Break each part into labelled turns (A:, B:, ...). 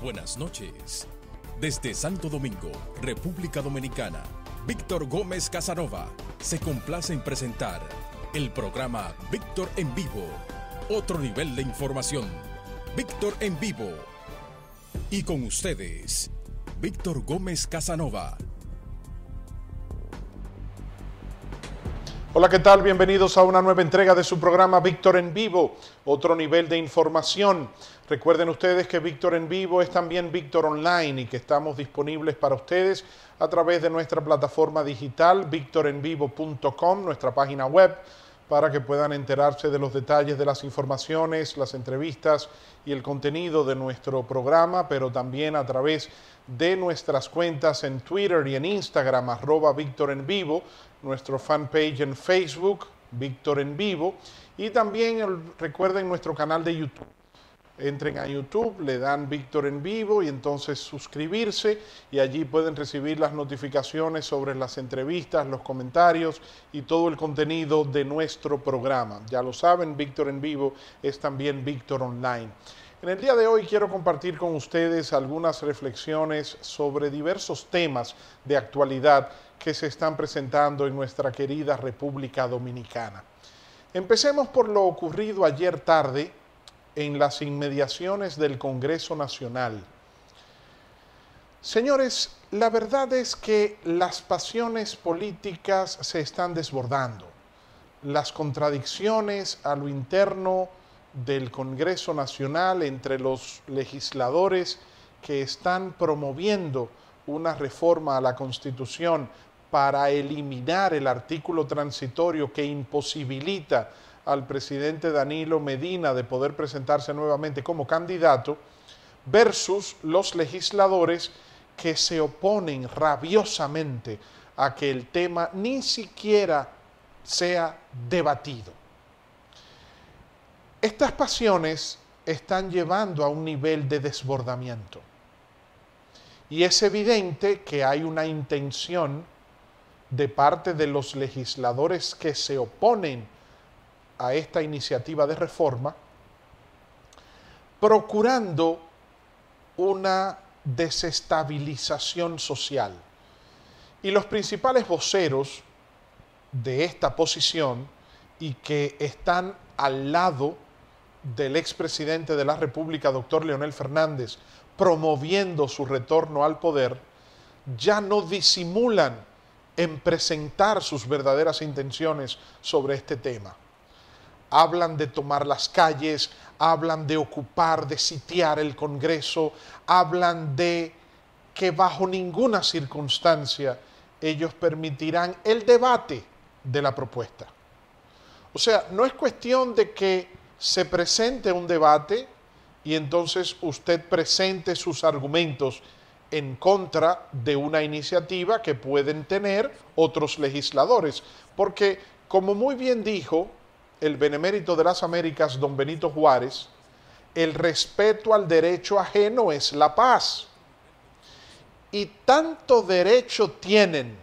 A: Buenas noches. Desde Santo Domingo, República Dominicana, Víctor Gómez Casanova se complace en presentar el programa Víctor en Vivo. Otro nivel de información. Víctor en Vivo. Y con ustedes, Víctor Gómez Casanova. Hola, ¿qué tal? Bienvenidos a una nueva entrega de su programa Víctor en Vivo, otro nivel de información. Recuerden ustedes que Víctor en Vivo es también Víctor Online y que estamos disponibles para ustedes a través de nuestra plataforma digital victorenvivo.com, nuestra página web, para que puedan enterarse de los detalles de las informaciones, las entrevistas y el contenido de nuestro programa, pero también a través de de nuestras cuentas en Twitter y en Instagram, arroba Víctor en Vivo, nuestro fanpage en Facebook, Victor en Vivo, y también recuerden nuestro canal de YouTube. Entren a YouTube, le dan Victor en Vivo y entonces suscribirse y allí pueden recibir las notificaciones sobre las entrevistas, los comentarios y todo el contenido de nuestro programa. Ya lo saben, Victor en Vivo es también Victor Online. En el día de hoy quiero compartir con ustedes algunas reflexiones sobre diversos temas de actualidad que se están presentando en nuestra querida República Dominicana. Empecemos por lo ocurrido ayer tarde en las inmediaciones del Congreso Nacional. Señores, la verdad es que las pasiones políticas se están desbordando. Las contradicciones a lo interno del Congreso Nacional, entre los legisladores que están promoviendo una reforma a la Constitución para eliminar el artículo transitorio que imposibilita al presidente Danilo Medina de poder presentarse nuevamente como candidato, versus los legisladores que se oponen rabiosamente a que el tema ni siquiera sea debatido. Estas pasiones están llevando a un nivel de desbordamiento. Y es evidente que hay una intención de parte de los legisladores que se oponen a esta iniciativa de reforma, procurando una desestabilización social. Y los principales voceros de esta posición y que están al lado del expresidente de la República, doctor Leonel Fernández, promoviendo su retorno al poder, ya no disimulan en presentar sus verdaderas intenciones sobre este tema. Hablan de tomar las calles, hablan de ocupar, de sitiar el Congreso, hablan de que bajo ninguna circunstancia ellos permitirán el debate de la propuesta. O sea, no es cuestión de que se presente un debate y entonces usted presente sus argumentos en contra de una iniciativa que pueden tener otros legisladores. Porque, como muy bien dijo el benemérito de las Américas, don Benito Juárez, el respeto al derecho ajeno es la paz. Y tanto derecho tienen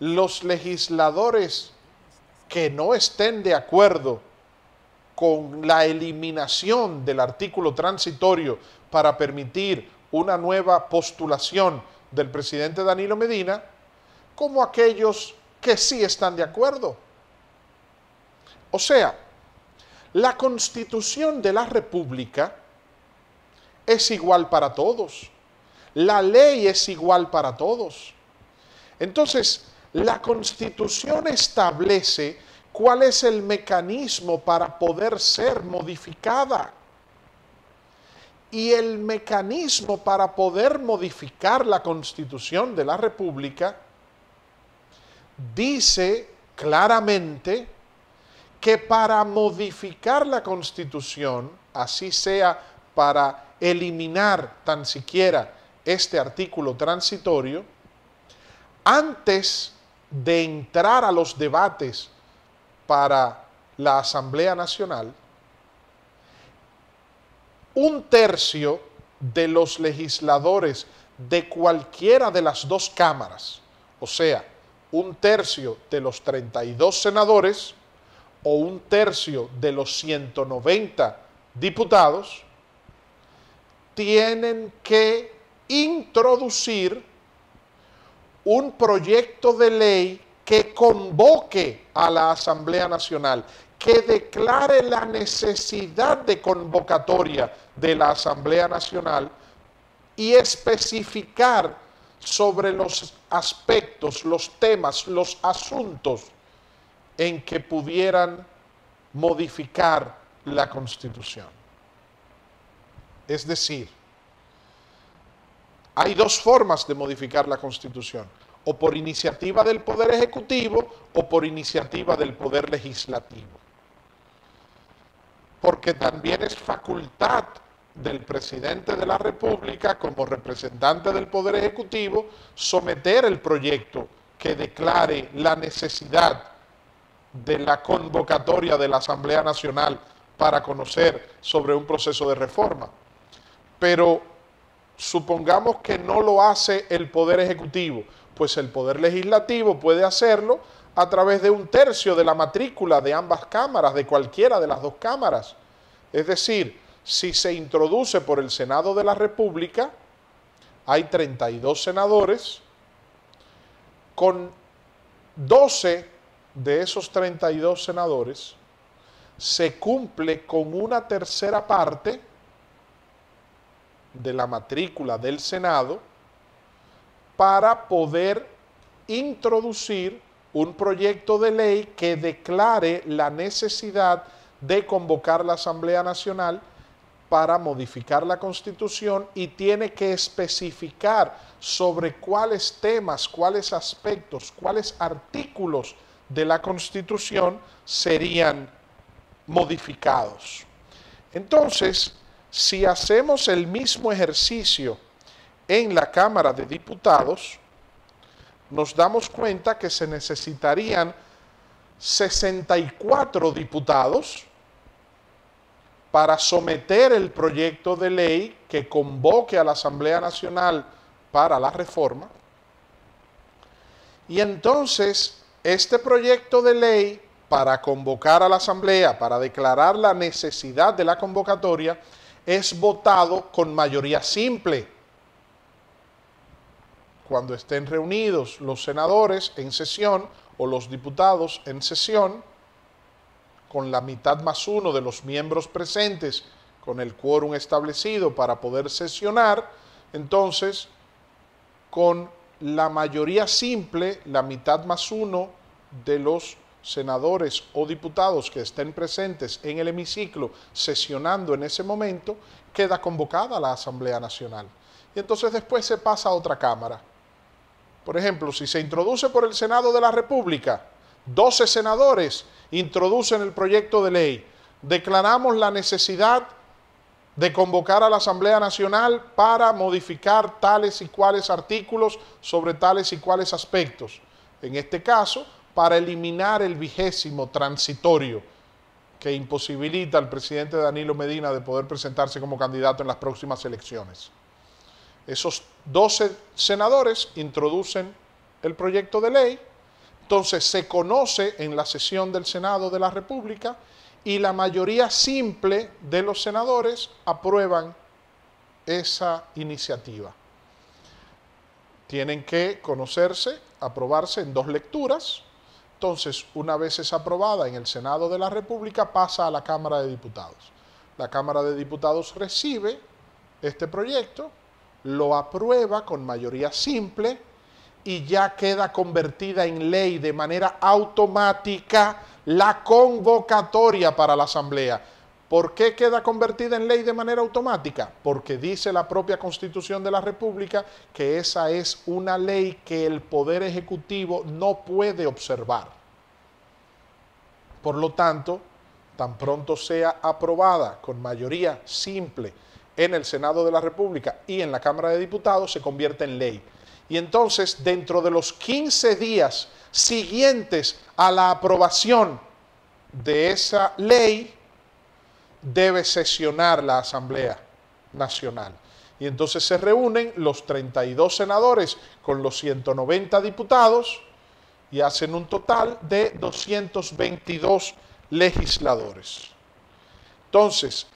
A: los legisladores que no estén de acuerdo con la eliminación del artículo transitorio para permitir una nueva postulación del presidente Danilo Medina, como aquellos que sí están de acuerdo. O sea, la constitución de la República es igual para todos. La ley es igual para todos. Entonces, la constitución establece ¿Cuál es el mecanismo para poder ser modificada? Y el mecanismo para poder modificar la constitución de la República dice claramente que para modificar la constitución, así sea para eliminar tan siquiera este artículo transitorio, antes de entrar a los debates para la Asamblea Nacional, un tercio de los legisladores de cualquiera de las dos cámaras, o sea, un tercio de los 32 senadores o un tercio de los 190 diputados, tienen que introducir un proyecto de ley que convoque a la Asamblea Nacional, que declare la necesidad de convocatoria de la Asamblea Nacional y especificar sobre los aspectos, los temas, los asuntos en que pudieran modificar la Constitución. Es decir, hay dos formas de modificar la Constitución o por iniciativa del Poder Ejecutivo o por iniciativa del Poder Legislativo. Porque también es facultad del presidente de la República como representante del Poder Ejecutivo someter el proyecto que declare la necesidad de la convocatoria de la Asamblea Nacional para conocer sobre un proceso de reforma. Pero supongamos que no lo hace el Poder Ejecutivo pues el Poder Legislativo puede hacerlo a través de un tercio de la matrícula de ambas cámaras, de cualquiera de las dos cámaras. Es decir, si se introduce por el Senado de la República, hay 32 senadores, con 12 de esos 32 senadores se cumple con una tercera parte de la matrícula del Senado para poder introducir un proyecto de ley que declare la necesidad de convocar la Asamblea Nacional para modificar la Constitución y tiene que especificar sobre cuáles temas, cuáles aspectos, cuáles artículos de la Constitución serían modificados. Entonces, si hacemos el mismo ejercicio en la Cámara de Diputados, nos damos cuenta que se necesitarían 64 diputados para someter el proyecto de ley que convoque a la Asamblea Nacional para la reforma. Y entonces, este proyecto de ley para convocar a la Asamblea, para declarar la necesidad de la convocatoria, es votado con mayoría simple cuando estén reunidos los senadores en sesión o los diputados en sesión, con la mitad más uno de los miembros presentes, con el quórum establecido para poder sesionar, entonces, con la mayoría simple, la mitad más uno de los senadores o diputados que estén presentes en el hemiciclo sesionando en ese momento, queda convocada la Asamblea Nacional. Y entonces después se pasa a otra Cámara. Por ejemplo, si se introduce por el Senado de la República, 12 senadores introducen el proyecto de ley. Declaramos la necesidad de convocar a la Asamblea Nacional para modificar tales y cuales artículos sobre tales y cuales aspectos. En este caso, para eliminar el vigésimo transitorio que imposibilita al presidente Danilo Medina de poder presentarse como candidato en las próximas elecciones. Esos 12 senadores introducen el proyecto de ley, entonces se conoce en la sesión del Senado de la República y la mayoría simple de los senadores aprueban esa iniciativa. Tienen que conocerse, aprobarse en dos lecturas. Entonces, una vez es aprobada en el Senado de la República, pasa a la Cámara de Diputados. La Cámara de Diputados recibe este proyecto, lo aprueba con mayoría simple y ya queda convertida en ley de manera automática la convocatoria para la asamblea. ¿Por qué queda convertida en ley de manera automática? Porque dice la propia Constitución de la República que esa es una ley que el Poder Ejecutivo no puede observar. Por lo tanto, tan pronto sea aprobada con mayoría simple en el Senado de la República y en la Cámara de Diputados se convierte en ley. Y entonces, dentro de los 15 días siguientes a la aprobación de esa ley, debe sesionar la Asamblea Nacional. Y entonces se reúnen los 32 senadores con los 190 diputados y hacen un total de 222 legisladores. Entonces,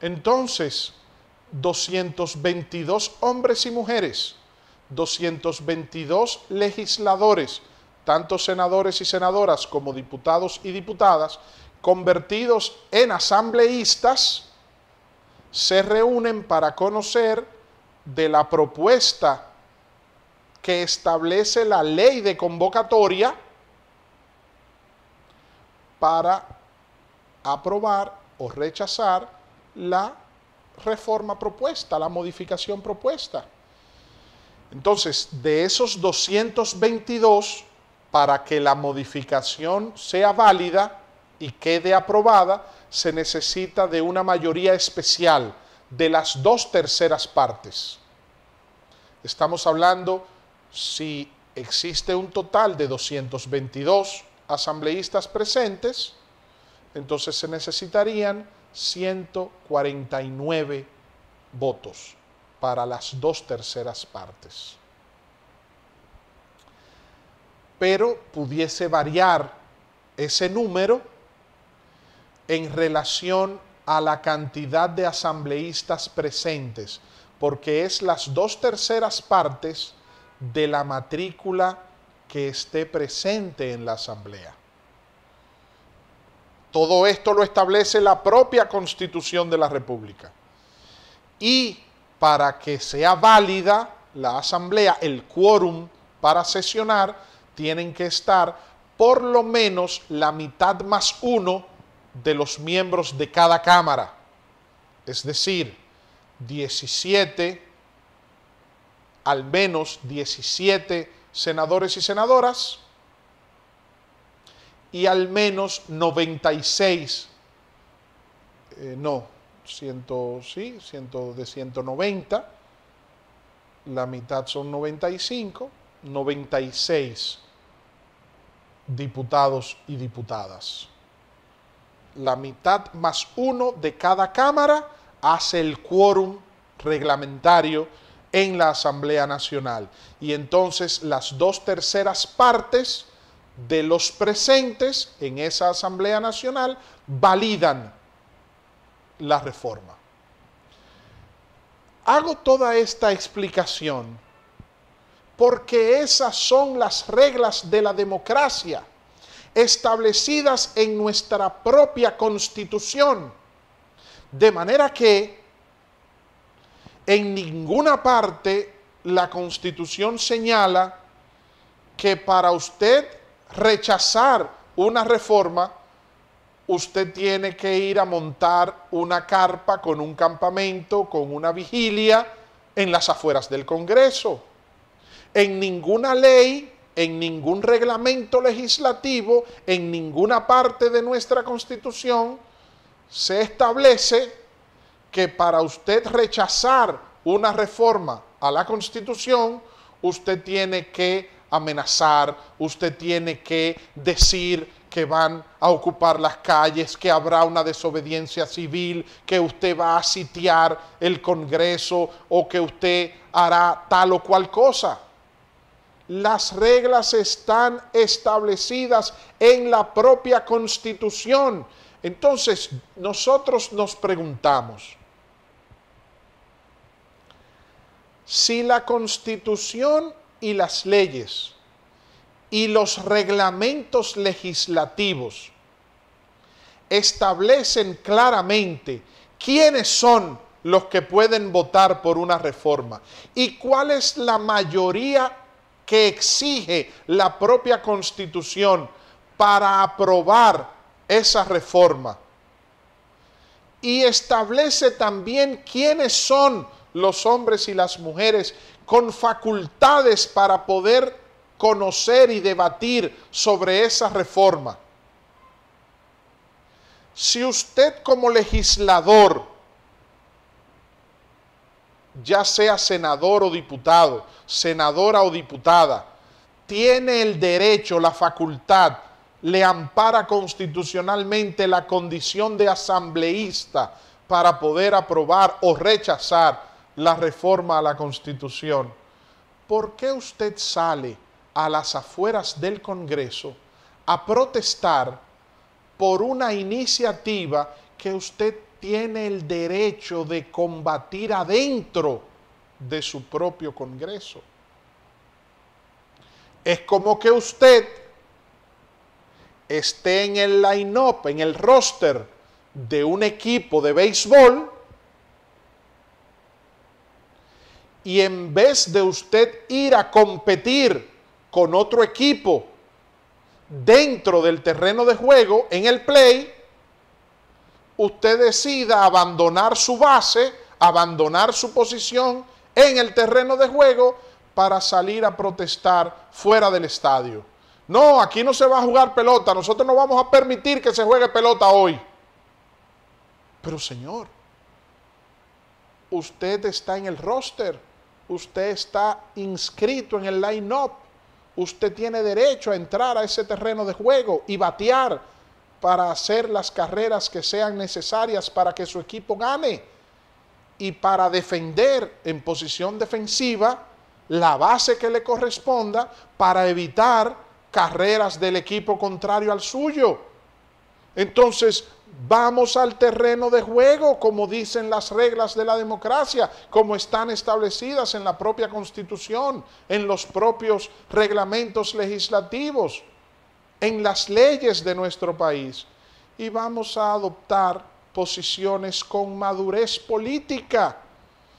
A: entonces, 222 hombres y mujeres, 222 legisladores, tanto senadores y senadoras como diputados y diputadas, convertidos en asambleístas, se reúnen para conocer de la propuesta que establece la ley de convocatoria para aprobar o rechazar la reforma propuesta, la modificación propuesta. Entonces, de esos 222, para que la modificación sea válida y quede aprobada, se necesita de una mayoría especial de las dos terceras partes. Estamos hablando, si existe un total de 222 asambleístas presentes, entonces se necesitarían 149 votos para las dos terceras partes. Pero pudiese variar ese número en relación a la cantidad de asambleístas presentes, porque es las dos terceras partes de la matrícula que esté presente en la asamblea. Todo esto lo establece la propia Constitución de la República. Y para que sea válida la Asamblea, el quórum para sesionar, tienen que estar por lo menos la mitad más uno de los miembros de cada Cámara. Es decir, 17, al menos 17 senadores y senadoras y al menos 96, eh, no, ciento sí, ciento de 190, la mitad son 95, 96 diputados y diputadas. La mitad más uno de cada Cámara hace el quórum reglamentario en la Asamblea Nacional. Y entonces las dos terceras partes de los presentes en esa Asamblea Nacional validan la reforma. Hago toda esta explicación porque esas son las reglas de la democracia establecidas en nuestra propia constitución. De manera que en ninguna parte la constitución señala que para usted rechazar una reforma, usted tiene que ir a montar una carpa con un campamento, con una vigilia en las afueras del Congreso. En ninguna ley, en ningún reglamento legislativo, en ninguna parte de nuestra Constitución se establece que para usted rechazar una reforma a la Constitución, usted tiene que amenazar, usted tiene que decir que van a ocupar las calles, que habrá una desobediencia civil, que usted va a sitiar el Congreso o que usted hará tal o cual cosa. Las reglas están establecidas en la propia constitución. Entonces, nosotros nos preguntamos, si la constitución y las leyes y los reglamentos legislativos establecen claramente quiénes son los que pueden votar por una reforma y cuál es la mayoría que exige la propia constitución para aprobar esa reforma. Y establece también quiénes son los hombres y las mujeres con facultades para poder conocer y debatir sobre esa reforma. Si usted como legislador, ya sea senador o diputado, senadora o diputada, tiene el derecho, la facultad, le ampara constitucionalmente la condición de asambleísta para poder aprobar o rechazar la reforma a la Constitución, ¿por qué usted sale a las afueras del Congreso a protestar por una iniciativa que usted tiene el derecho de combatir adentro de su propio Congreso? Es como que usted esté en el line-up, en el roster de un equipo de béisbol y en vez de usted ir a competir con otro equipo dentro del terreno de juego, en el play, usted decida abandonar su base, abandonar su posición en el terreno de juego para salir a protestar fuera del estadio. No, aquí no se va a jugar pelota, nosotros no vamos a permitir que se juegue pelota hoy. Pero señor, usted está en el roster usted está inscrito en el line-up. Usted tiene derecho a entrar a ese terreno de juego y batear para hacer las carreras que sean necesarias para que su equipo gane y para defender en posición defensiva la base que le corresponda para evitar carreras del equipo contrario al suyo. Entonces, vamos al terreno de juego, como dicen las reglas de la democracia, como están establecidas en la propia constitución, en los propios reglamentos legislativos, en las leyes de nuestro país. Y vamos a adoptar posiciones con madurez política,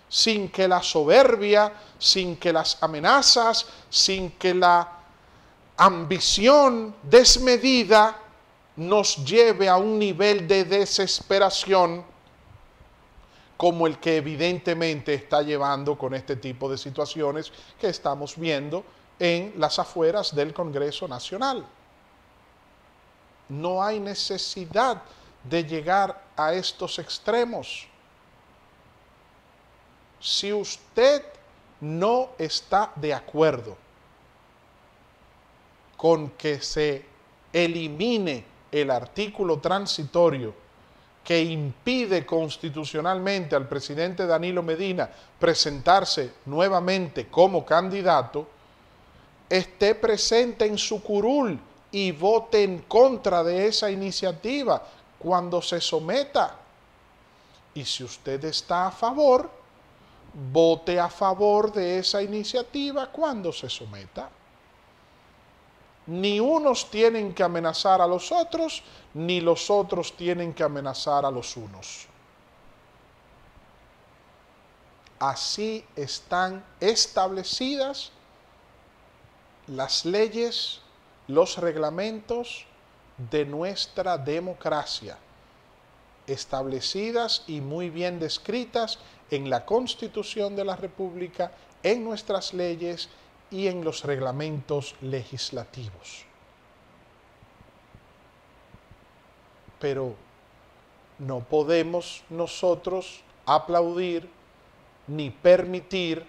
A: sin que la soberbia, sin que las amenazas, sin que la ambición desmedida nos lleve a un nivel de desesperación como el que evidentemente está llevando con este tipo de situaciones que estamos viendo en las afueras del Congreso Nacional. No hay necesidad de llegar a estos extremos. Si usted no está de acuerdo con que se elimine el artículo transitorio que impide constitucionalmente al presidente Danilo Medina presentarse nuevamente como candidato, esté presente en su curul y vote en contra de esa iniciativa cuando se someta. Y si usted está a favor, vote a favor de esa iniciativa cuando se someta. Ni unos tienen que amenazar a los otros, ni los otros tienen que amenazar a los unos. Así están establecidas las leyes, los reglamentos de nuestra democracia, establecidas y muy bien descritas en la Constitución de la República, en nuestras leyes, y en los reglamentos legislativos. Pero no podemos nosotros aplaudir ni permitir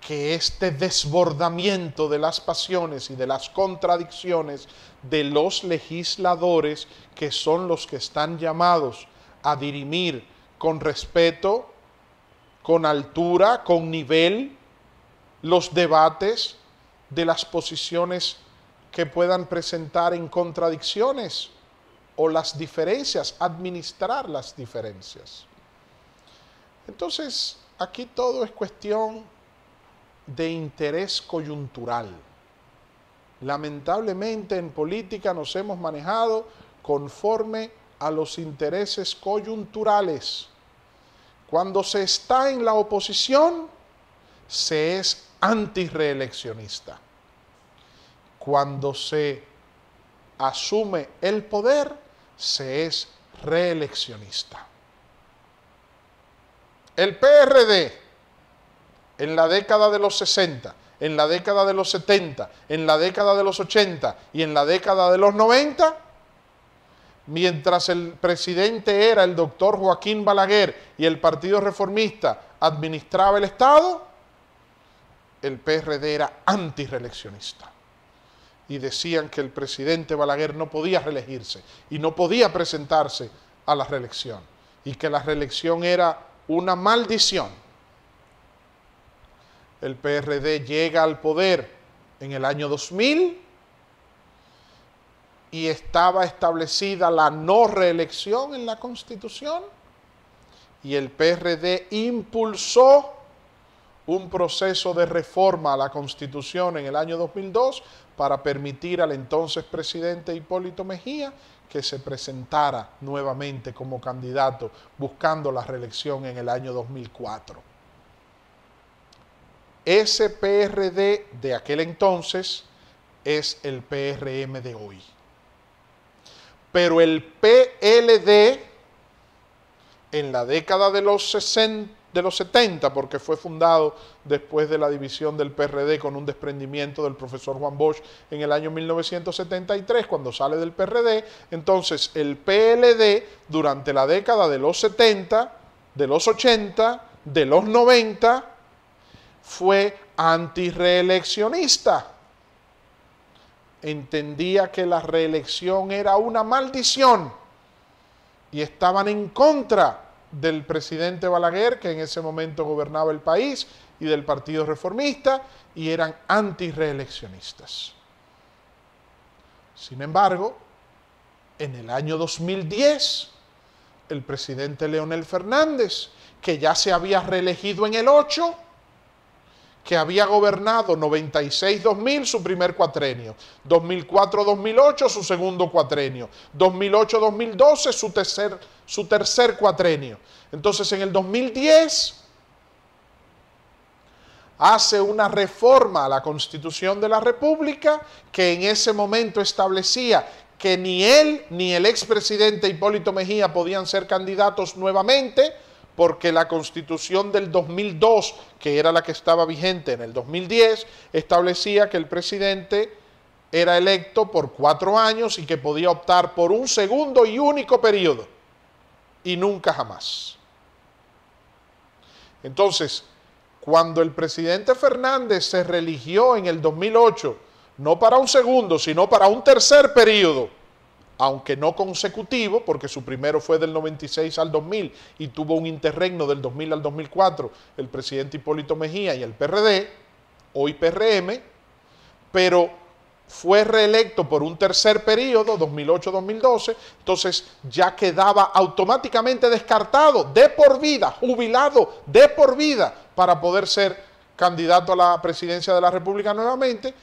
A: que este desbordamiento de las pasiones y de las contradicciones de los legisladores, que son los que están llamados a dirimir con respeto, con altura, con nivel, los debates, de las posiciones que puedan presentar en contradicciones o las diferencias, administrar las diferencias. Entonces, aquí todo es cuestión de interés coyuntural. Lamentablemente en política nos hemos manejado conforme a los intereses coyunturales. Cuando se está en la oposición, se es antireeleccionista. Cuando se asume el poder, se es reeleccionista. El PRD en la década de los 60, en la década de los 70, en la década de los 80 y en la década de los 90, mientras el presidente era el doctor Joaquín Balaguer y el Partido Reformista administraba el Estado, el PRD era antireleccionista Y decían que el presidente Balaguer no podía reelegirse y no podía presentarse a la reelección. Y que la reelección era una maldición. El PRD llega al poder en el año 2000 y estaba establecida la no reelección en la Constitución y el PRD impulsó un proceso de reforma a la Constitución en el año 2002 para permitir al entonces presidente Hipólito Mejía que se presentara nuevamente como candidato buscando la reelección en el año 2004. Ese PRD de aquel entonces es el PRM de hoy. Pero el PLD en la década de los 60, de los 70, porque fue fundado después de la división del PRD con un desprendimiento del profesor Juan Bosch en el año 1973, cuando sale del PRD. Entonces, el PLD durante la década de los 70, de los 80, de los 90, fue antireeleccionista. Entendía que la reelección era una maldición y estaban en contra del presidente Balaguer, que en ese momento gobernaba el país, y del Partido Reformista, y eran antireeleccionistas. Sin embargo, en el año 2010, el presidente Leonel Fernández, que ya se había reelegido en el 8, que había gobernado 96-2000 su primer cuatrenio, 2004-2008 su segundo cuatrenio, 2008-2012 su tercer, su tercer cuatrenio. Entonces en el 2010 hace una reforma a la constitución de la República que en ese momento establecía que ni él ni el expresidente Hipólito Mejía podían ser candidatos nuevamente porque la constitución del 2002, que era la que estaba vigente en el 2010, establecía que el presidente era electo por cuatro años y que podía optar por un segundo y único periodo, y nunca jamás. Entonces, cuando el presidente Fernández se religió en el 2008, no para un segundo, sino para un tercer periodo, aunque no consecutivo, porque su primero fue del 96 al 2000 y tuvo un interregno del 2000 al 2004, el presidente Hipólito Mejía y el PRD, hoy PRM, pero fue reelecto por un tercer periodo, 2008-2012, entonces ya quedaba automáticamente descartado de por vida, jubilado de por vida, para poder ser candidato a la presidencia de la República nuevamente,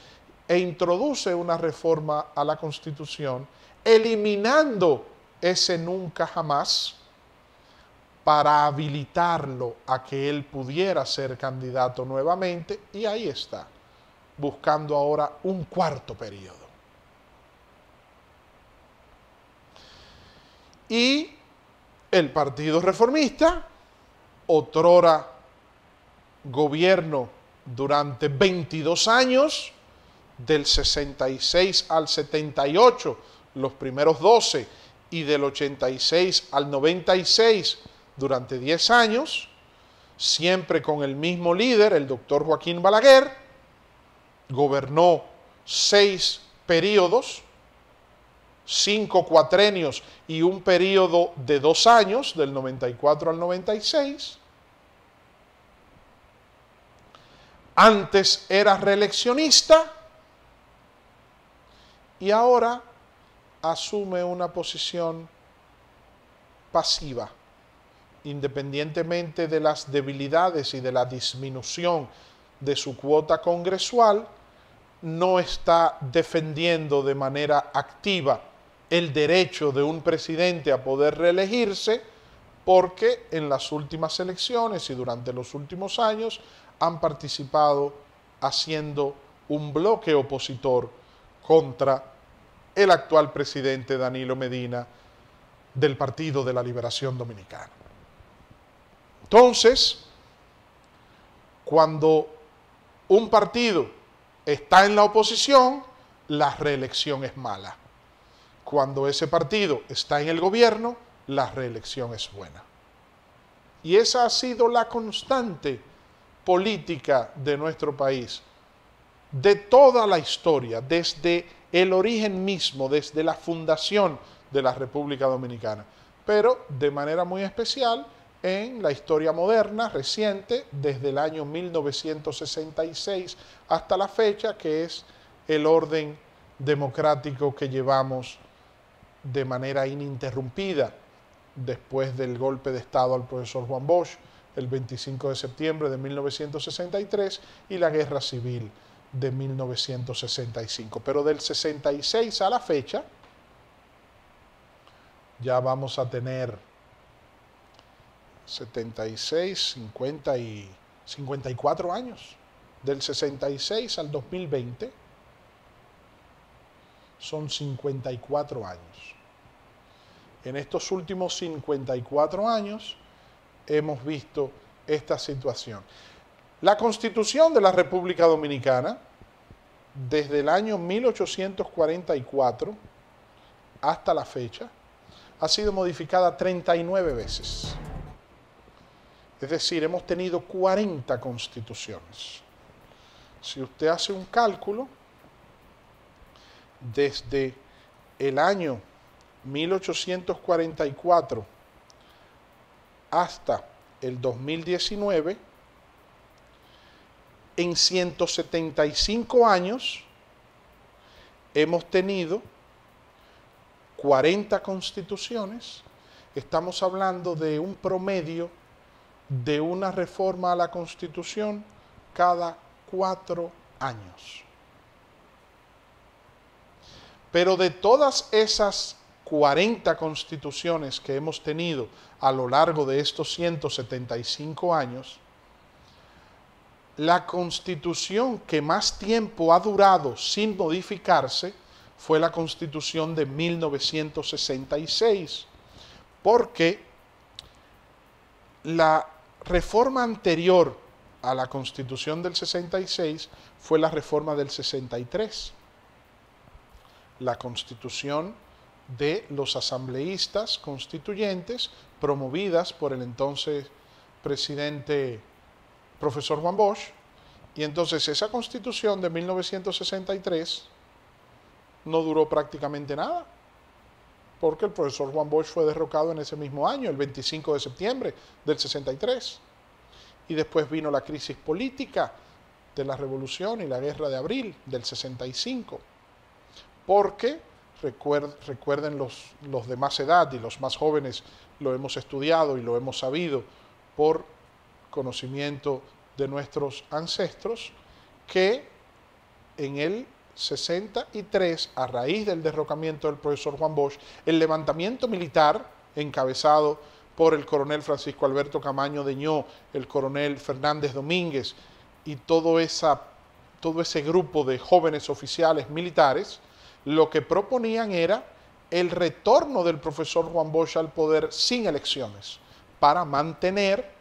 A: e introduce una reforma a la Constitución eliminando ese nunca jamás para habilitarlo a que él pudiera ser candidato nuevamente y ahí está, buscando ahora un cuarto periodo. Y el Partido Reformista, otrora gobierno durante 22 años, del 66 al 78, los primeros 12 y del 86 al 96 durante 10 años, siempre con el mismo líder, el doctor Joaquín Balaguer, gobernó seis periodos, cinco cuatrenios y un periodo de dos años, del 94 al 96. Antes era reeleccionista y ahora asume una posición pasiva, independientemente de las debilidades y de la disminución de su cuota congresual, no está defendiendo de manera activa el derecho de un presidente a poder reelegirse, porque en las últimas elecciones y durante los últimos años han participado haciendo un bloque opositor contra el actual presidente Danilo Medina del Partido de la Liberación Dominicana. Entonces, cuando un partido está en la oposición, la reelección es mala. Cuando ese partido está en el gobierno, la reelección es buena. Y esa ha sido la constante política de nuestro país, de toda la historia, desde el origen mismo desde la fundación de la República Dominicana, pero de manera muy especial en la historia moderna, reciente, desde el año 1966 hasta la fecha, que es el orden democrático que llevamos de manera ininterrumpida después del golpe de Estado al profesor Juan Bosch el 25 de septiembre de 1963 y la guerra civil de 1965. Pero del 66 a la fecha, ya vamos a tener 76, 50 y 54 años. Del 66 al 2020 son 54 años. En estos últimos 54 años hemos visto esta situación. La Constitución de la República Dominicana, desde el año 1844 hasta la fecha, ha sido modificada 39 veces. Es decir, hemos tenido 40 constituciones. Si usted hace un cálculo, desde el año 1844 hasta el 2019, en 175 años hemos tenido 40 constituciones, estamos hablando de un promedio de una reforma a la constitución cada cuatro años. Pero de todas esas 40 constituciones que hemos tenido a lo largo de estos 175 años, la constitución que más tiempo ha durado sin modificarse fue la constitución de 1966, porque la reforma anterior a la constitución del 66 fue la reforma del 63, la constitución de los asambleístas constituyentes promovidas por el entonces presidente profesor Juan Bosch, y entonces esa constitución de 1963 no duró prácticamente nada, porque el profesor Juan Bosch fue derrocado en ese mismo año, el 25 de septiembre del 63. Y después vino la crisis política de la revolución y la guerra de abril del 65, porque recuerden los, los de más edad y los más jóvenes lo hemos estudiado y lo hemos sabido por conocimiento de nuestros ancestros que en el 63, a raíz del derrocamiento del profesor Juan Bosch, el levantamiento militar encabezado por el coronel Francisco Alberto Camaño Deñó, el coronel Fernández Domínguez y todo, esa, todo ese grupo de jóvenes oficiales militares, lo que proponían era el retorno del profesor Juan Bosch al poder sin elecciones para mantener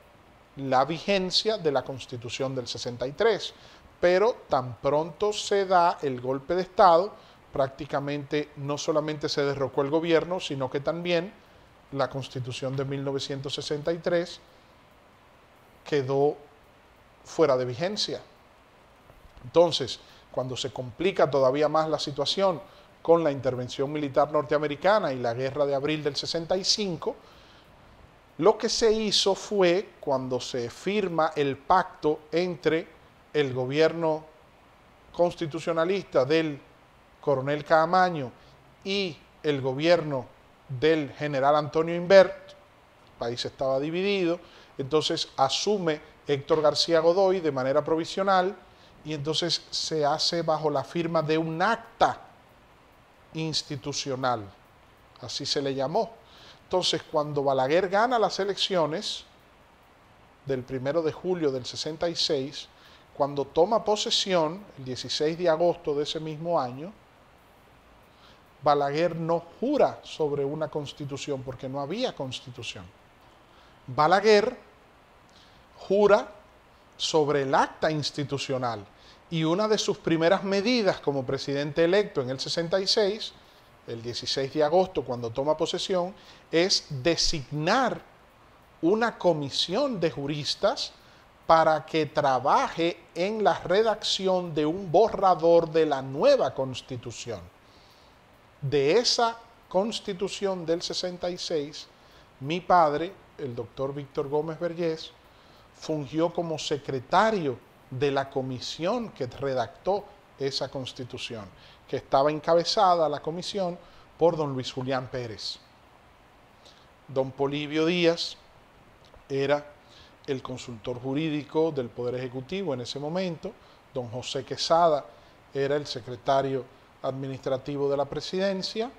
A: la vigencia de la Constitución del 63, pero tan pronto se da el golpe de Estado, prácticamente no solamente se derrocó el gobierno, sino que también la Constitución de 1963 quedó fuera de vigencia. Entonces, cuando se complica todavía más la situación con la intervención militar norteamericana y la guerra de abril del 65, lo que se hizo fue cuando se firma el pacto entre el gobierno constitucionalista del coronel Caamaño y el gobierno del general Antonio Invert, el país estaba dividido, entonces asume Héctor García Godoy de manera provisional y entonces se hace bajo la firma de un acta institucional, así se le llamó, entonces, cuando Balaguer gana las elecciones del 1 de julio del 66, cuando toma posesión, el 16 de agosto de ese mismo año, Balaguer no jura sobre una constitución porque no había constitución. Balaguer jura sobre el acta institucional y una de sus primeras medidas como presidente electo en el 66 el 16 de agosto, cuando toma posesión, es designar una comisión de juristas para que trabaje en la redacción de un borrador de la nueva constitución. De esa constitución del 66, mi padre, el doctor Víctor Gómez Vergés, fungió como secretario de la comisión que redactó esa constitución que estaba encabezada la comisión por don Luis Julián Pérez. Don Polibio Díaz era el consultor jurídico del Poder Ejecutivo en ese momento, don José Quesada era el secretario administrativo de la presidencia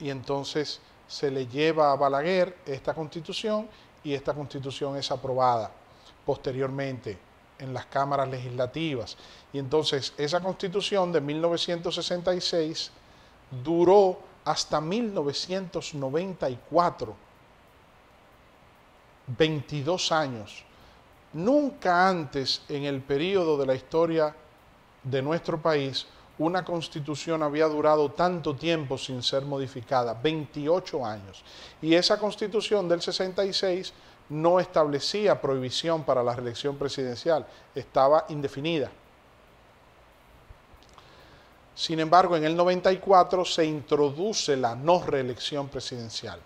A: y entonces se le lleva a Balaguer esta constitución y esta constitución es aprobada posteriormente en las cámaras legislativas. Y entonces esa constitución de 1966 duró hasta 1994, 22 años. Nunca antes en el periodo de la historia de nuestro país una constitución había durado tanto tiempo sin ser modificada, 28 años. Y esa constitución del 66 no establecía prohibición para la reelección presidencial, estaba indefinida. Sin embargo, en el 94 se introduce la no reelección presidencial.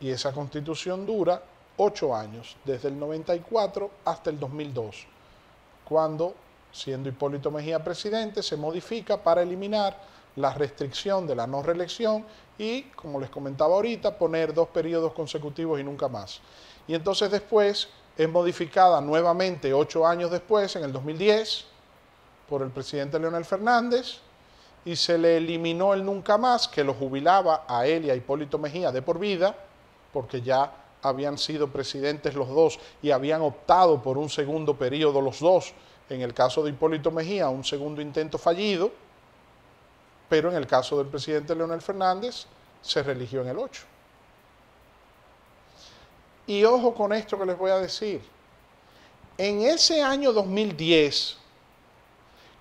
A: Y esa constitución dura ocho años, desde el 94 hasta el 2002, cuando, siendo Hipólito Mejía presidente, se modifica para eliminar la restricción de la no reelección y, como les comentaba ahorita, poner dos periodos consecutivos y nunca más. Y entonces después es modificada nuevamente ocho años después, en el 2010, por el presidente Leonel Fernández, y se le eliminó el nunca más, que lo jubilaba a él y a Hipólito Mejía de por vida, porque ya habían sido presidentes los dos y habían optado por un segundo periodo los dos. En el caso de Hipólito Mejía, un segundo intento fallido, pero en el caso del presidente Leonel Fernández se religió en el 8. Y ojo con esto que les voy a decir. En ese año 2010,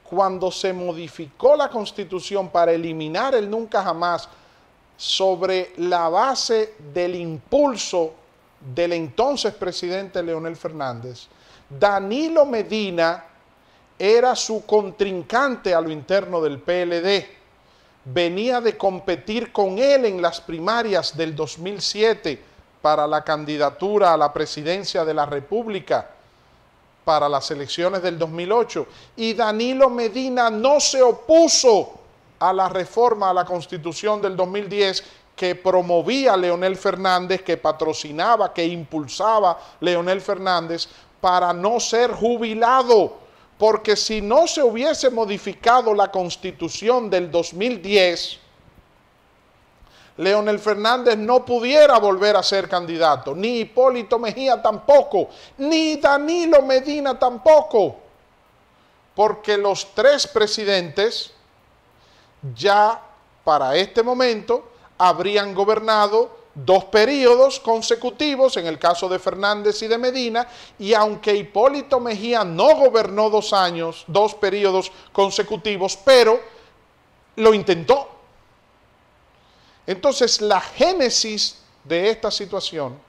A: cuando se modificó la constitución para eliminar el nunca jamás sobre la base del impulso del entonces presidente Leonel Fernández, Danilo Medina era su contrincante a lo interno del PLD venía de competir con él en las primarias del 2007 para la candidatura a la presidencia de la República para las elecciones del 2008. Y Danilo Medina no se opuso a la reforma a la constitución del 2010 que promovía Leonel Fernández, que patrocinaba, que impulsaba Leonel Fernández para no ser jubilado porque si no se hubiese modificado la constitución del 2010, Leonel Fernández no pudiera volver a ser candidato, ni Hipólito Mejía tampoco, ni Danilo Medina tampoco, porque los tres presidentes ya para este momento habrían gobernado dos periodos consecutivos, en el caso de Fernández y de Medina, y aunque Hipólito Mejía no gobernó dos años, dos periodos consecutivos, pero lo intentó. Entonces la génesis de esta situación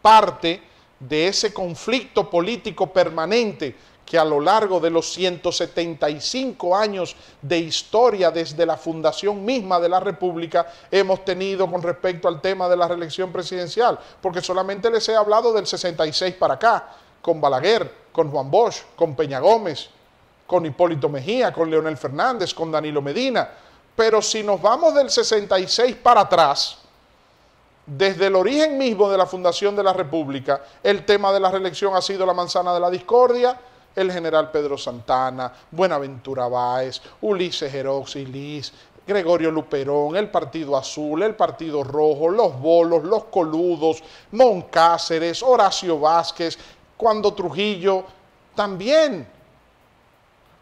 A: parte de ese conflicto político permanente que a lo largo de los 175 años de historia desde la fundación misma de la República hemos tenido con respecto al tema de la reelección presidencial, porque solamente les he hablado del 66 para acá, con Balaguer, con Juan Bosch, con Peña Gómez, con Hipólito Mejía, con Leonel Fernández, con Danilo Medina, pero si nos vamos del 66 para atrás, desde el origen mismo de la fundación de la República, el tema de la reelección ha sido la manzana de la discordia, el general Pedro Santana, Buenaventura Báez, Ulises Herox y Gregorio Luperón, el Partido Azul, el Partido Rojo, los Bolos, los Coludos, Moncáceres, Horacio Vázquez, cuando Trujillo también.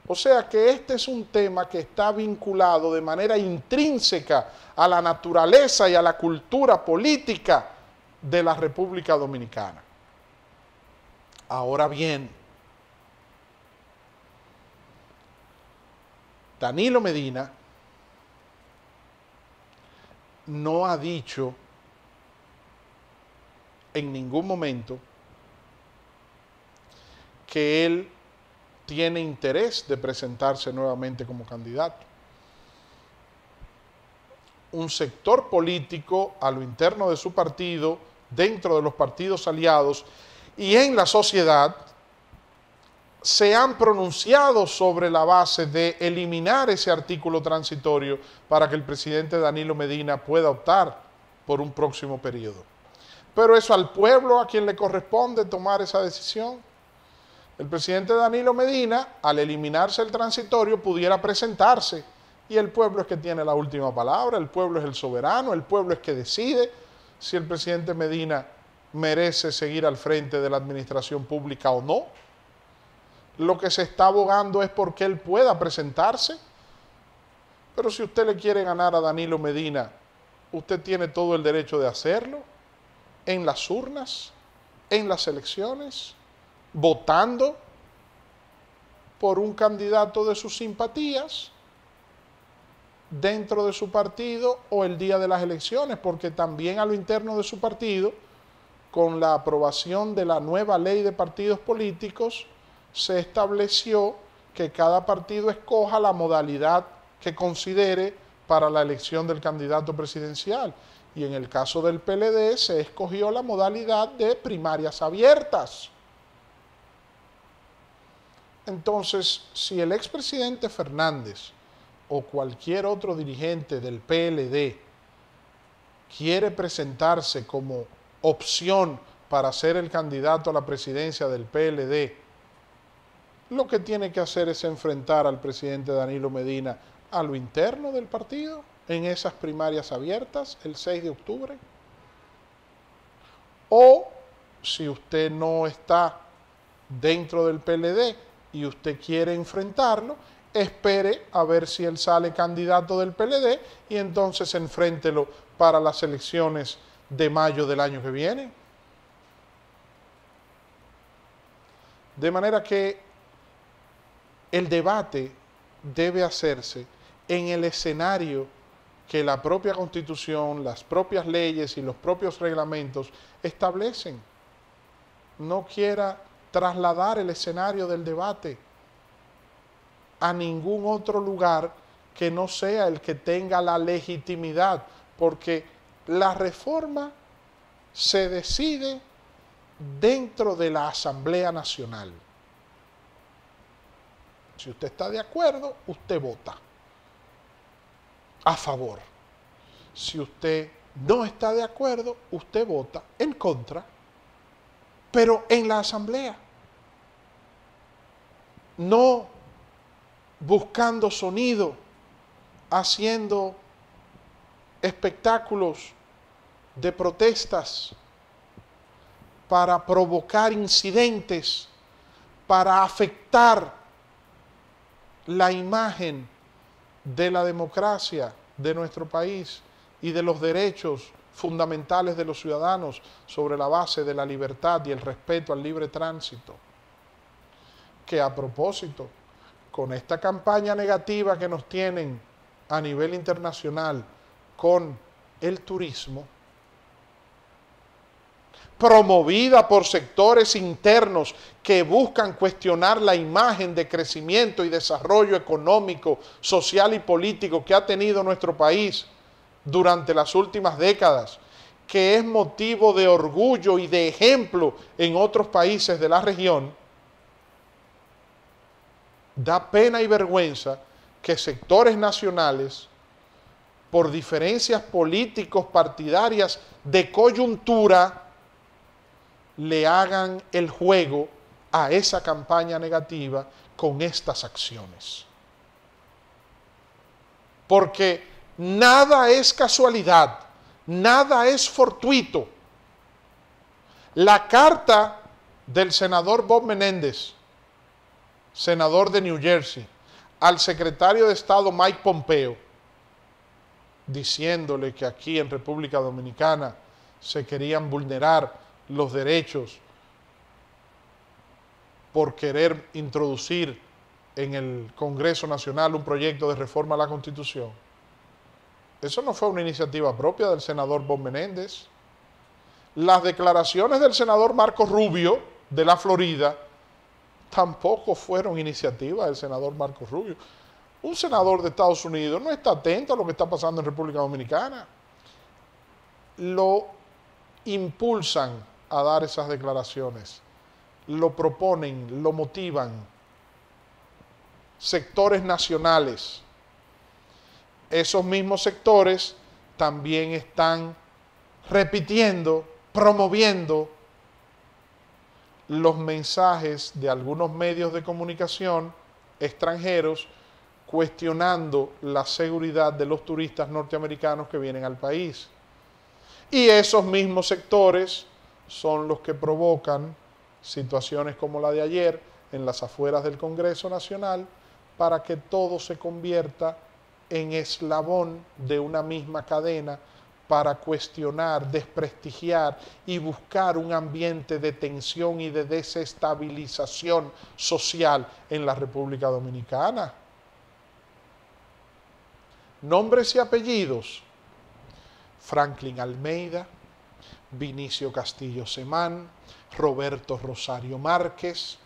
A: O sea que este es un tema que está vinculado de manera intrínseca a la naturaleza y a la cultura política de la República Dominicana. Ahora bien, Danilo Medina no ha dicho en ningún momento que él tiene interés de presentarse nuevamente como candidato. Un sector político a lo interno de su partido, dentro de los partidos aliados y en la sociedad se han pronunciado sobre la base de eliminar ese artículo transitorio para que el presidente Danilo Medina pueda optar por un próximo periodo. Pero eso al pueblo a quien le corresponde tomar esa decisión. El presidente Danilo Medina, al eliminarse el transitorio, pudiera presentarse y el pueblo es que tiene la última palabra, el pueblo es el soberano, el pueblo es que decide si el presidente Medina merece seguir al frente de la administración pública o no lo que se está abogando es porque él pueda presentarse. Pero si usted le quiere ganar a Danilo Medina, usted tiene todo el derecho de hacerlo en las urnas, en las elecciones, votando por un candidato de sus simpatías dentro de su partido o el día de las elecciones, porque también a lo interno de su partido, con la aprobación de la nueva ley de partidos políticos, se estableció que cada partido escoja la modalidad que considere para la elección del candidato presidencial. Y en el caso del PLD se escogió la modalidad de primarias abiertas. Entonces, si el expresidente Fernández o cualquier otro dirigente del PLD quiere presentarse como opción para ser el candidato a la presidencia del PLD, lo que tiene que hacer es enfrentar al presidente Danilo Medina a lo interno del partido en esas primarias abiertas el 6 de octubre. O si usted no está dentro del PLD y usted quiere enfrentarlo, espere a ver si él sale candidato del PLD y entonces enfréntelo para las elecciones de mayo del año que viene. De manera que el debate debe hacerse en el escenario que la propia constitución, las propias leyes y los propios reglamentos establecen. No quiera trasladar el escenario del debate a ningún otro lugar que no sea el que tenga la legitimidad, porque la reforma se decide dentro de la Asamblea Nacional. Si usted está de acuerdo, usted vota a favor. Si usted no está de acuerdo, usted vota en contra, pero en la asamblea. No buscando sonido, haciendo espectáculos de protestas para provocar incidentes, para afectar la imagen de la democracia de nuestro país y de los derechos fundamentales de los ciudadanos sobre la base de la libertad y el respeto al libre tránsito. Que a propósito, con esta campaña negativa que nos tienen a nivel internacional con el turismo, promovida por sectores internos que buscan cuestionar la imagen de crecimiento y desarrollo económico, social y político que ha tenido nuestro país durante las últimas décadas, que es motivo de orgullo y de ejemplo en otros países de la región, da pena y vergüenza que sectores nacionales, por diferencias políticos partidarias de coyuntura, le hagan el juego a esa campaña negativa con estas acciones. Porque nada es casualidad, nada es fortuito. La carta del senador Bob Menéndez, senador de New Jersey, al secretario de Estado Mike Pompeo, diciéndole que aquí en República Dominicana se querían vulnerar los derechos por querer introducir en el Congreso Nacional un proyecto de reforma a la Constitución. Eso no fue una iniciativa propia del senador Bon Menéndez. Las declaraciones del senador Marco Rubio de la Florida tampoco fueron iniciativa del senador Marco Rubio. Un senador de Estados Unidos no está atento a lo que está pasando en República Dominicana. Lo impulsan a dar esas declaraciones. Lo proponen, lo motivan. Sectores nacionales. Esos mismos sectores también están repitiendo, promoviendo los mensajes de algunos medios de comunicación extranjeros cuestionando la seguridad de los turistas norteamericanos que vienen al país. Y esos mismos sectores son los que provocan situaciones como la de ayer en las afueras del Congreso Nacional para que todo se convierta en eslabón de una misma cadena para cuestionar, desprestigiar y buscar un ambiente de tensión y de desestabilización social en la República Dominicana. Nombres y apellidos. Franklin Almeida, Vinicio Castillo Semán, Roberto Rosario Márquez,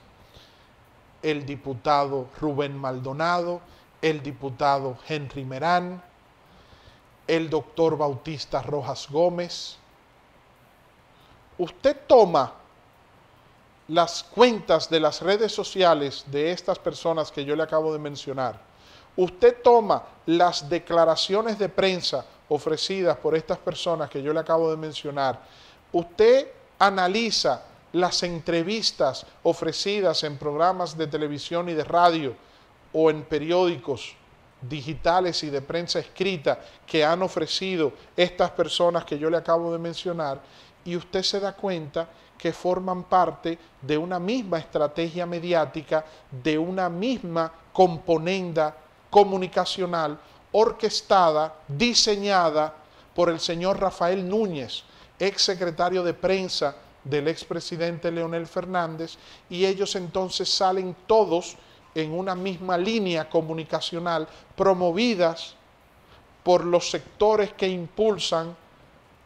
A: el diputado Rubén Maldonado, el diputado Henry Merán, el doctor Bautista Rojas Gómez. Usted toma las cuentas de las redes sociales de estas personas que yo le acabo de mencionar. Usted toma las declaraciones de prensa ofrecidas por estas personas que yo le acabo de mencionar, usted analiza las entrevistas ofrecidas en programas de televisión y de radio o en periódicos digitales y de prensa escrita que han ofrecido estas personas que yo le acabo de mencionar y usted se da cuenta que forman parte de una misma estrategia mediática, de una misma componenda comunicacional orquestada, diseñada por el señor Rafael Núñez, ex secretario de prensa del expresidente Leonel Fernández, y ellos entonces salen todos en una misma línea comunicacional, promovidas por los sectores que impulsan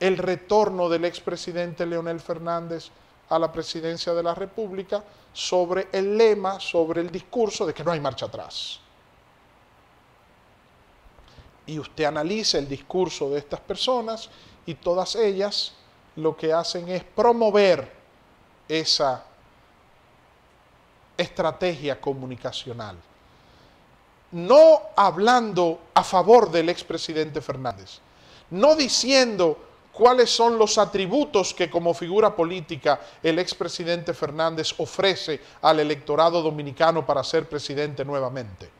A: el retorno del expresidente Leonel Fernández a la presidencia de la República sobre el lema, sobre el discurso de que no hay marcha atrás y usted analiza el discurso de estas personas y todas ellas lo que hacen es promover esa estrategia comunicacional. No hablando a favor del expresidente Fernández, no diciendo cuáles son los atributos que como figura política el expresidente Fernández ofrece al electorado dominicano para ser presidente nuevamente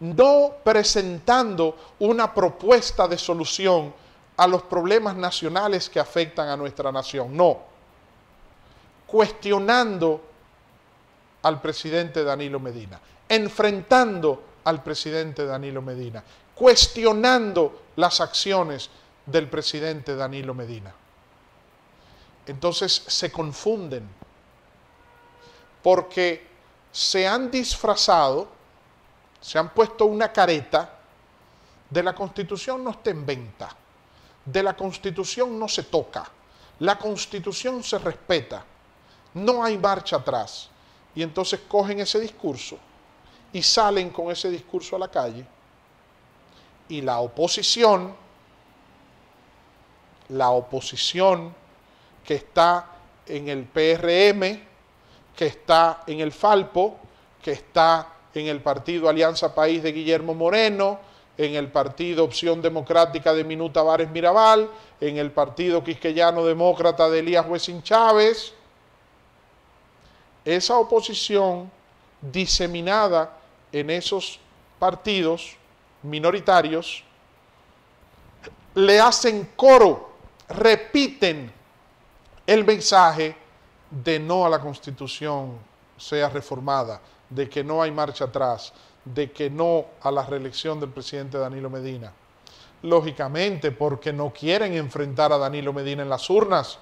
A: no presentando una propuesta de solución a los problemas nacionales que afectan a nuestra nación, no, cuestionando al presidente Danilo Medina, enfrentando al presidente Danilo Medina, cuestionando las acciones del presidente Danilo Medina. Entonces se confunden porque se han disfrazado se han puesto una careta de la constitución no está en venta, de la constitución no se toca, la constitución se respeta, no hay marcha atrás. Y entonces cogen ese discurso y salen con ese discurso a la calle y la oposición, la oposición que está en el PRM, que está en el Falpo, que está en el partido Alianza País de Guillermo Moreno, en el partido Opción Democrática de Minuta Vares Mirabal, en el partido Quisqueyano Demócrata de Elías Huesín Chávez. Esa oposición diseminada en esos partidos minoritarios le hacen coro, repiten el mensaje de no a la constitución sea reformada, de que no hay marcha atrás, de que no a la reelección del presidente Danilo Medina. Lógicamente, porque no quieren enfrentar a Danilo Medina en las urnas.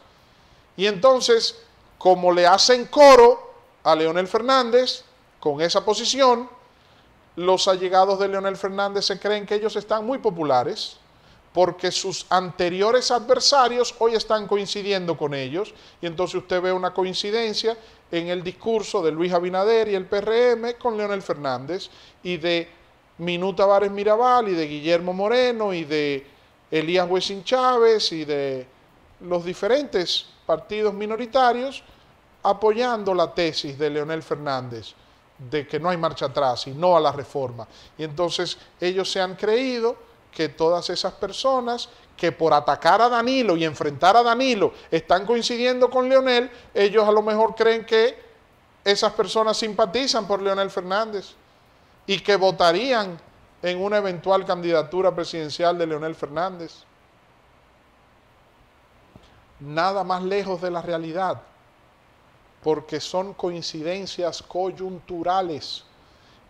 A: Y entonces, como le hacen coro a Leonel Fernández con esa posición, los allegados de Leonel Fernández se creen que ellos están muy populares porque sus anteriores adversarios hoy están coincidiendo con ellos. Y entonces usted ve una coincidencia en el discurso de Luis Abinader y el PRM con Leonel Fernández y de Minuta Vares Mirabal y de Guillermo Moreno y de Elías Huesín Chávez y de los diferentes partidos minoritarios apoyando la tesis de Leonel Fernández de que no hay marcha atrás y no a la reforma. Y entonces ellos se han creído que todas esas personas que por atacar a Danilo y enfrentar a Danilo están coincidiendo con Leonel, ellos a lo mejor creen que esas personas simpatizan por Leonel Fernández y que votarían en una eventual candidatura presidencial de Leonel Fernández. Nada más lejos de la realidad, porque son coincidencias coyunturales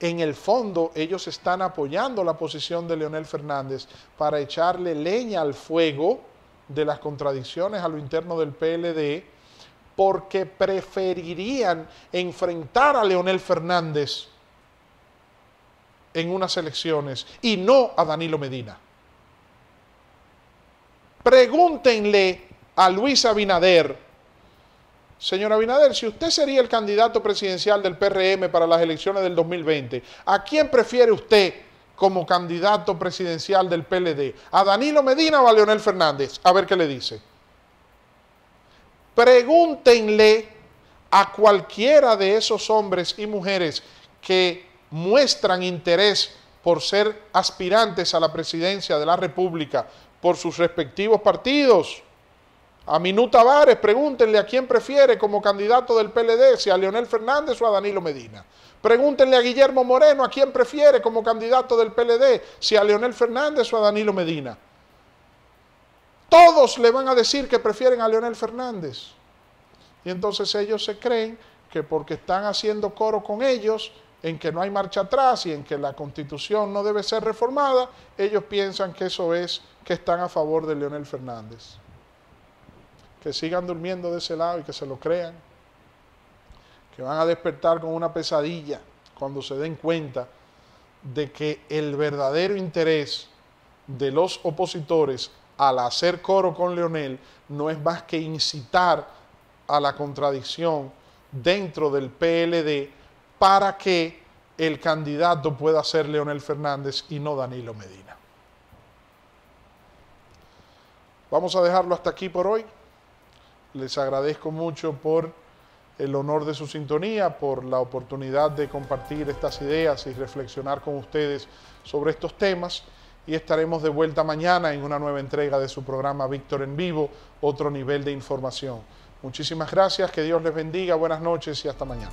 A: en el fondo ellos están apoyando la posición de Leonel Fernández para echarle leña al fuego de las contradicciones a lo interno del PLD, porque preferirían enfrentar a Leonel Fernández en unas elecciones y no a Danilo Medina. Pregúntenle a Luis Abinader Señora Abinader, si usted sería el candidato presidencial del PRM para las elecciones del 2020, ¿a quién prefiere usted como candidato presidencial del PLD? ¿A Danilo Medina o a Leonel Fernández? A ver qué le dice. Pregúntenle a cualquiera de esos hombres y mujeres que muestran interés por ser aspirantes a la presidencia de la República por sus respectivos partidos a Minuta Vares, pregúntenle a quién prefiere como candidato del PLD, si a Leonel Fernández o a Danilo Medina. Pregúntenle a Guillermo Moreno a quién prefiere como candidato del PLD, si a Leonel Fernández o a Danilo Medina. Todos le van a decir que prefieren a Leonel Fernández. Y entonces ellos se creen que porque están haciendo coro con ellos, en que no hay marcha atrás y en que la constitución no debe ser reformada, ellos piensan que eso es que están a favor de Leonel Fernández que sigan durmiendo de ese lado y que se lo crean, que van a despertar con una pesadilla cuando se den cuenta de que el verdadero interés de los opositores al hacer coro con Leonel no es más que incitar a la contradicción dentro del PLD para que el candidato pueda ser Leonel Fernández y no Danilo Medina. Vamos a dejarlo hasta aquí por hoy les agradezco mucho por el honor de su sintonía, por la oportunidad de compartir estas ideas y reflexionar con ustedes sobre estos temas. Y estaremos de vuelta mañana en una nueva entrega de su programa Víctor en Vivo, otro nivel de información. Muchísimas gracias, que Dios les bendiga, buenas noches y hasta mañana.